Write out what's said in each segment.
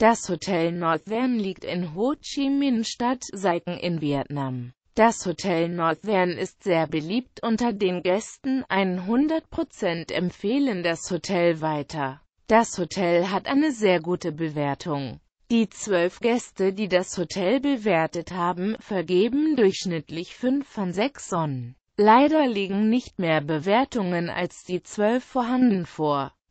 Das Hotel North Van liegt in Ho Chi Minh-Stadt Saigon in Vietnam. Das Hotel North Van ist sehr beliebt unter den Gästen, 100% empfehlen das Hotel weiter. Das Hotel hat eine sehr gute Bewertung. Die zwölf Gäste, die das Hotel bewertet haben, vergeben durchschnittlich 5 von 6 Sonnen. Leider liegen nicht mehr Bewertungen als die zwölf vorhanden vor.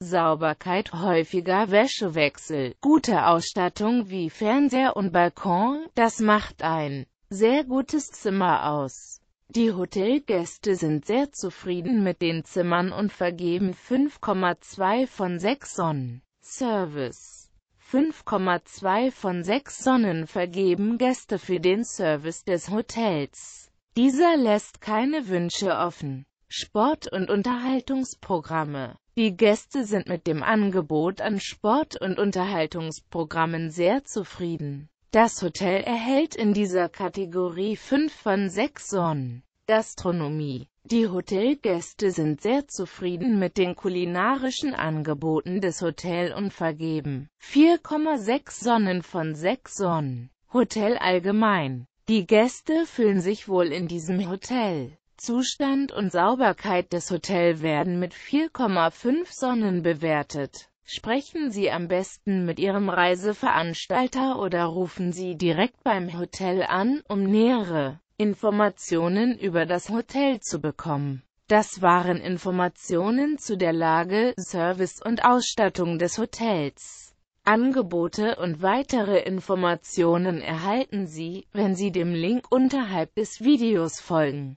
Sauberkeit, häufiger Wäschewechsel, gute Ausstattung wie Fernseher und Balkon, das macht ein sehr gutes Zimmer aus. Die Hotelgäste sind sehr zufrieden mit den Zimmern und vergeben 5,2 von 6 Sonnen. Service 5,2 von 6 Sonnen vergeben Gäste für den Service des Hotels. Dieser lässt keine Wünsche offen. Sport- und Unterhaltungsprogramme. Die Gäste sind mit dem Angebot an Sport- und Unterhaltungsprogrammen sehr zufrieden. Das Hotel erhält in dieser Kategorie 5 von 6 Sonnen. Gastronomie Die Hotelgäste sind sehr zufrieden mit den kulinarischen Angeboten des Hotels und vergeben 4,6 Sonnen von 6 Sonnen. Hotel allgemein Die Gäste fühlen sich wohl in diesem Hotel. Zustand und Sauberkeit des Hotels werden mit 4,5 Sonnen bewertet. Sprechen Sie am besten mit Ihrem Reiseveranstalter oder rufen Sie direkt beim Hotel an, um nähere Informationen über das Hotel zu bekommen. Das waren Informationen zu der Lage, Service und Ausstattung des Hotels. Angebote und weitere Informationen erhalten Sie, wenn Sie dem Link unterhalb des Videos folgen.